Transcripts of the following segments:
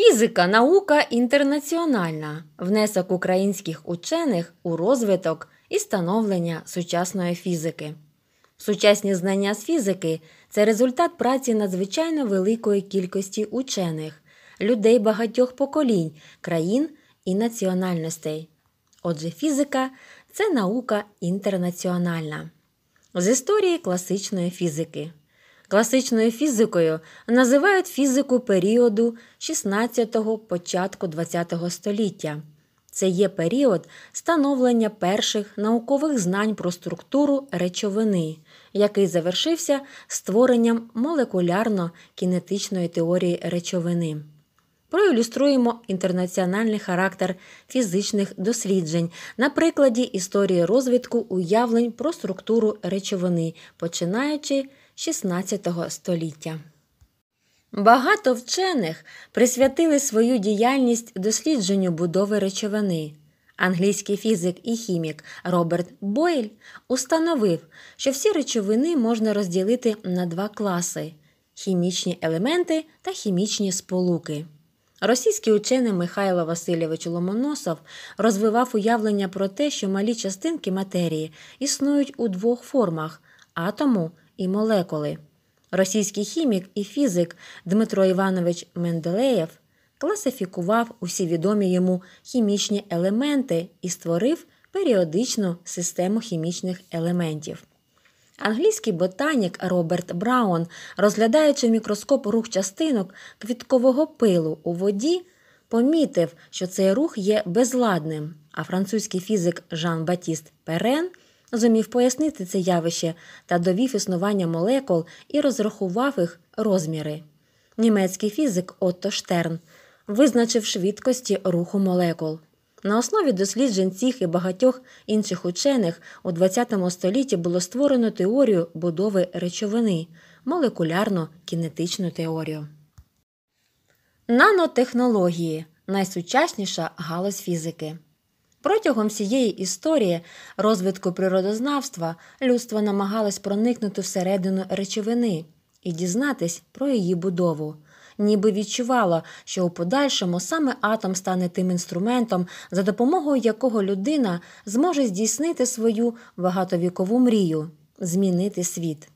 Фізика наука інтернаціональна внесок українських учених у розвиток і становлення сучасної фізики. Сучасні знання з фізики це результат праці надзвичайно великої кількості учених, людей багатьох поколінь, країн і національностей. Отже, фізика це наука інтернаціональна з історії класичної фізики. Класичною фізикою називають фізику періоду 16-го початку ХХ століття. Це є період становлення перших наукових знань про структуру речовини, який завершився створенням молекулярно-кінетичної теорії речовини. Проілюструємо інтернаціональний характер фізичних досліджень на прикладі історії розвитку уявлень про структуру речовини, починаючи XVI століття. Багато вчених присвятили свою діяльність дослідженню будови речовини. Англійський фізик і хімік Роберт Бойль установив, що всі речовини можна розділити на два класи хімічні елементи та хімічні сполуки. Російський учений Михайло Васильович Ломоносов розвивав уявлення про те, що малі частинки матерії існують у двох формах атому і молекули. Російський хімік і фізик Дмитро Іванович Менделеєв класифікував усі відомі йому хімічні елементи і створив періодичну систему хімічних елементів. Англійський ботанік Роберт Браун, розглядаючи в мікроскоп рух частинок квіткового пилу у воді, помітив, що цей рух є безладним, а французький фізик Жан Батіст Перен – зумів пояснити це явище та довів існування молекул і розрахував їх розміри. Німецький фізик Отто Штерн визначив швидкості руху молекул. На основі досліджень цих і багатьох інших учених у ХХ столітті було створено теорію будови речовини, молекулярно кінетичну теорію. Нанотехнології найсучасніша галузь фізики. Протягом всієї історії розвитку природознавства людство намагалось проникнути всередину речовини і дізнатись про її будову, ніби відчувало, що у подальшому саме атом стане тим інструментом, за допомогою якого людина зможе здійснити свою багатовікову мрію, змінити світ.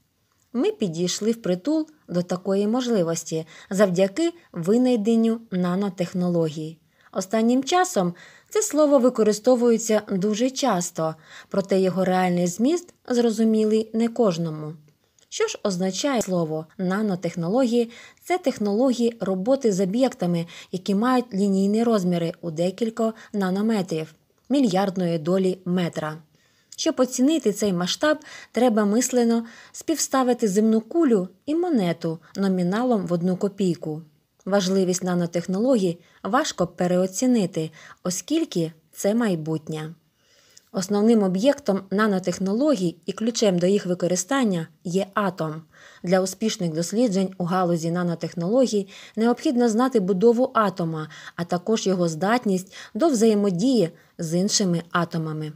Ми підійшли впритул до такої можливості завдяки винайденню нанотехнологій. Останнім часом це слово використовується дуже часто, проте його реальний зміст зрозумілий не кожному. Що ж означає слово нанотехнології? Це технології роботи з об'єктами, які мають лінійні розміри у декілька нанометрів мільярдної долі метра. Щоб оцінити цей масштаб, треба мислено співставити земну кулю і монету номіналом в одну копійку. Важливість нанотехнологій важко переоцінити, оскільки це майбутнє. Основним об'єктом нанотехнологій і ключем до їх використання є атом. Для успішних досліджень у галузі нанотехнологій необхідно знати будову атома, а також його здатність до взаємодії з іншими атомами.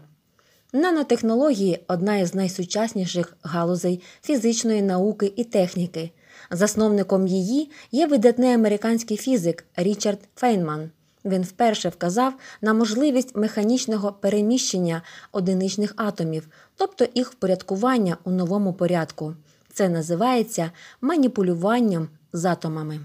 Нанотехнології одна із найсучасніших галузей фізичної науки і техніки, Засновником її є видатний американський фізик Річард Фейнман. Він вперше вказав на можливість механічного переміщення одиничних атомів, тобто їх впорядкування у новому порядку. Це називається маніпулюванням з атомами.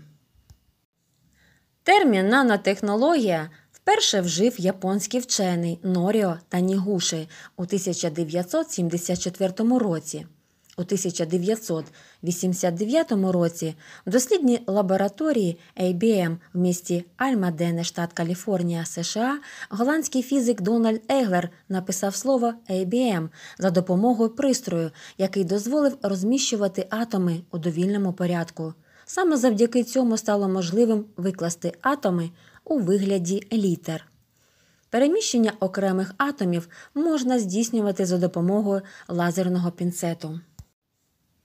Термін нанотехнологія вперше вжив японський вчений Норіо Танігуші у 1974 році. У 1989 році в дослідній лабораторії ABM в місті Альмадене, штат Каліфорнія, США, голландський фізик Дональд Еглер написав слово ABM за допомогою пристрою, який дозволив розміщувати атоми у довільному порядку. Саме завдяки цьому стало можливим викласти атоми у вигляді літер. Переміщення окремих атомів можна здійснювати за допомогою лазерного пінцету.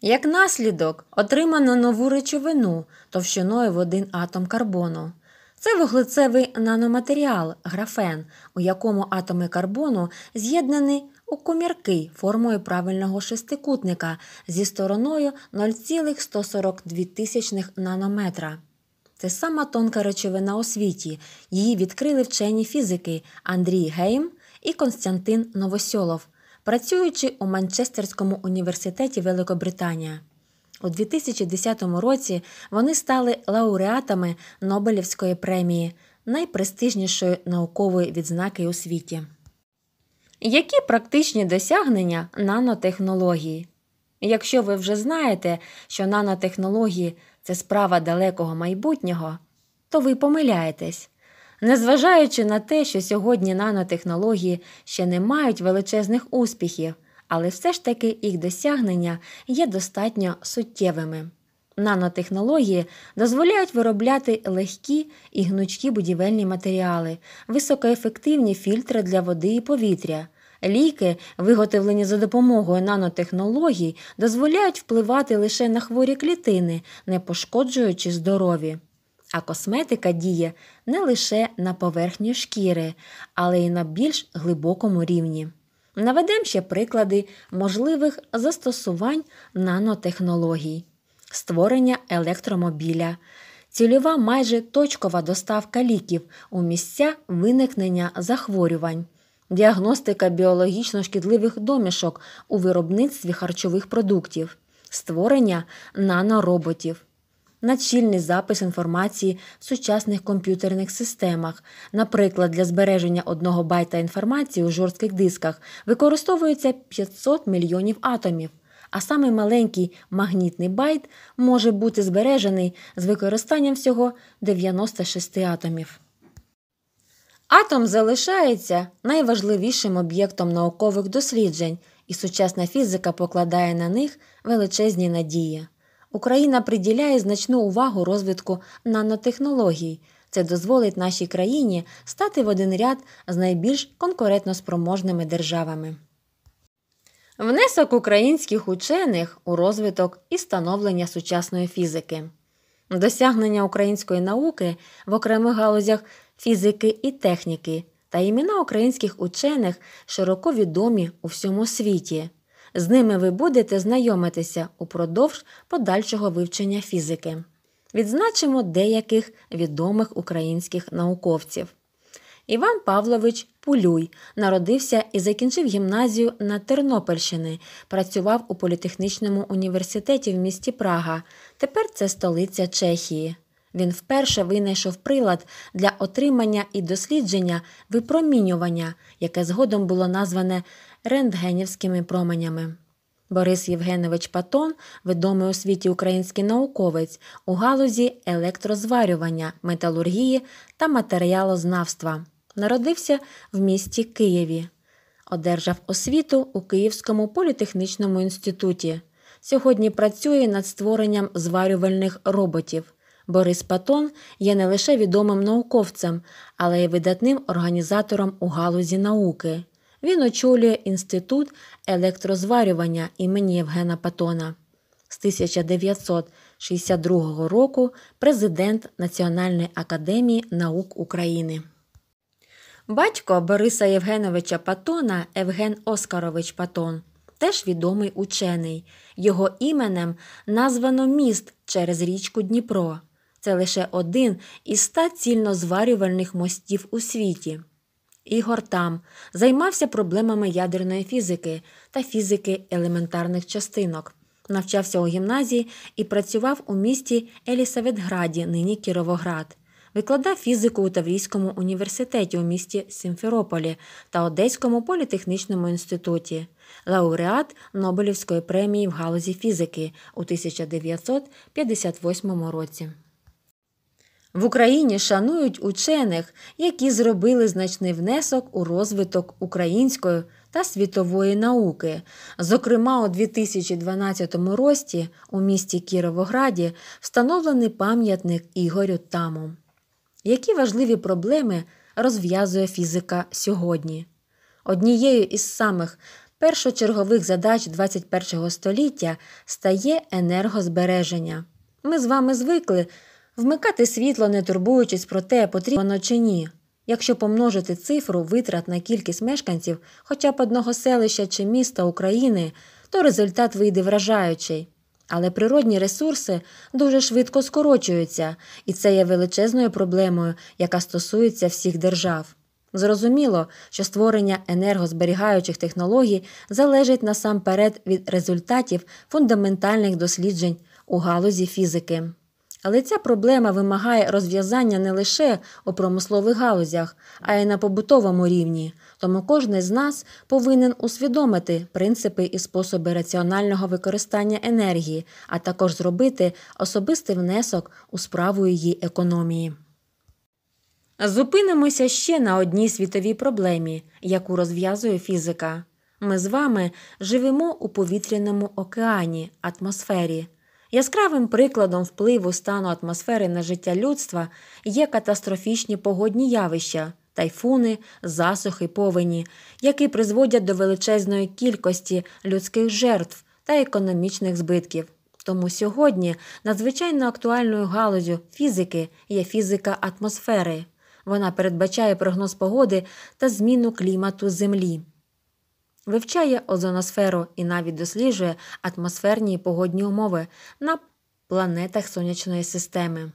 Як наслідок, отримано нову речовину товщиною в один атом карбону. Це вуглецевий наноматеріал, графен, у якому атоми карбону з'єднані у комірки формою правильного шестикутника зі стороною 0,142 нанометра. Це сама тонка речовина у світі. Її відкрили вчені фізики Андрій Гейм і Константин Новосьолов працюючи у Манчестерському університеті Великобританія. У 2010 році вони стали лауреатами Нобелівської премії, найпрестижнішої наукової відзнаки у світі. Які практичні досягнення нанотехнології? Якщо ви вже знаєте, що нанотехнології це справа далекого майбутнього, то ви помиляєтесь. Незважаючи на те, що сьогодні нанотехнології ще не мають величезних успіхів, але все ж таки їх досягнення є достатньо суттєвими. Нанотехнології дозволяють виробляти легкі і гнучкі будівельні матеріали, високоефективні фільтри для води і повітря. Ліки, виготовлені за допомогою нанотехнологій, дозволяють впливати лише на хворі клітини, не пошкоджуючи здорові а косметика діє не лише на поверхню шкіри, але й на більш глибокому рівні. Наведемо ще приклади можливих застосувань нанотехнологій, створення електромобіля, цільова майже точкова доставка ліків у місця виникнення захворювань, діагностика біологічно шкідливих домішок у виробництві харчових продуктів, створення нанороботів. Націльний запис інформації в сучасних комп'ютерних системах, наприклад, для збереження одного байта інформації у жорстких дисках використовується 500 мільйонів атомів, а саме маленький магнітний байт може бути збережений з використанням всього 96 атомів. Атом залишається найважливішим об'єктом наукових досліджень, і сучасна фізика покладає на них величезні надії. Україна приділяє значну увагу розвитку нанотехнологій. Це дозволить нашій країні стати в один ряд з найбільш конкурентноспроможними державами. Внесок українських учених у розвиток і становлення сучасної фізики. Досягнення української науки в окремих галузях фізики і техніки та імена українських учених широко відомі у всьому світі. З ними ви будете знайомитися упродовж подальшого вивчення фізики. Відзначимо деяких відомих українських науковців. Іван Павлович Пулюй народився і закінчив гімназію на Тернопільщини, працював у політехнічному університеті в місті Прага. Тепер це столиця Чехії. Він вперше винайшов прилад для отримання і дослідження випромінювання, яке згодом було назване рентгенівськими променями. Борис Євгенович Патон, відомий у світі український науковець у галузі електрозварювання, металургії та матеріалознавства, народився в місті Києві, одержав освіту у Київському політехнічному інституті. Сьогодні працює над створенням зварювальних роботів. Борис Патон є не лише відомим науковцем, але й видатним організатором у галузі науки. Він очолює інститут електрозварювання імені Євгена Патона. З 1962 року президент Національної академії наук України. Батько Бориса Євгеновича Патона Евген Оскарович Патон. Теж відомий учений. Його іменем названо міст через річку Дніпро. Це лише один із ста цільнозварювальних мостів у світі. Ігор там займався проблемами ядерної фізики та фізики елементарних частинок, навчався у гімназії і працював у місті Елісаветграді, нині Кіровоград, викладав фізику у Таврійському університеті у місті Сімферополі та Одеському політехнічному інституті, лауреат Нобелівської премії в галузі фізики у 1958 році. В Україні шанують учених, які зробили значний внесок у розвиток української та світової науки. Зокрема, у 2012 році у місті Кіровограді встановлений пам'ятник Ігорю Таму. Які важливі проблеми розв'язує фізика сьогодні? Однією із самих першочергових задач 21 століття стає енергозбереження. Ми з вами звикли. Вмикати світло, не турбуючись про те, потрібно чи ні. Якщо помножити цифру витрат на кількість мешканців хоча б одного селища чи міста України, то результат вийде вражаючий. Але природні ресурси дуже швидко скорочуються, і це є величезною проблемою, яка стосується всіх держав. Зрозуміло, що створення енергозберігаючих технологій залежить насамперед від результатів фундаментальних досліджень у галузі фізики. Але ця проблема вимагає розв'язання не лише у промислових галузях, а й на побутовому рівні. Тому кожен з нас повинен усвідомити принципи і способи раціонального використання енергії, а також зробити особистий внесок у справу її економії. Зупинимося ще на одній світовій проблемі, яку розв'язує фізика. Ми з вами живемо у повітряному океані атмосфері. Яскравим прикладом впливу стану атмосфери на життя людства є катастрофічні погодні явища. Тайфуни, засухи, повені, які призводять до величезної кількості людських жертв та економічних збитків. Тому сьогодні надзвичайно актуальною галузю фізики є фізика атмосфери. Вона передбачає прогноз погоди та зміну клімату Землі вивчає озоносферу і навіть досліджує атмосферні і погодні умови на планетах сонячної системи.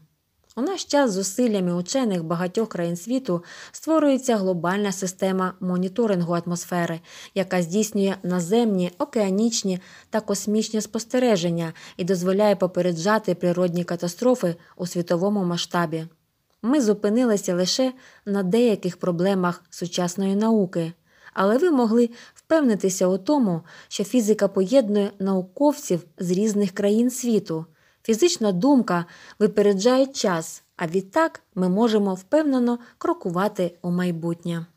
У наш час зусиллями учених багатьох країн світу створюється глобальна система моніторингу атмосфери, яка здійснює наземні, океанічні та космічні спостереження і дозволяє попереджати природні катастрофи у світовому масштабі. Ми зупинилися лише на деяких проблемах сучасної науки але ви могли впевнитися у тому, що фізика поєднує науковців з різних країн світу. Фізична думка випереджає час, а відтак ми можемо впевнено крокувати у майбутнє.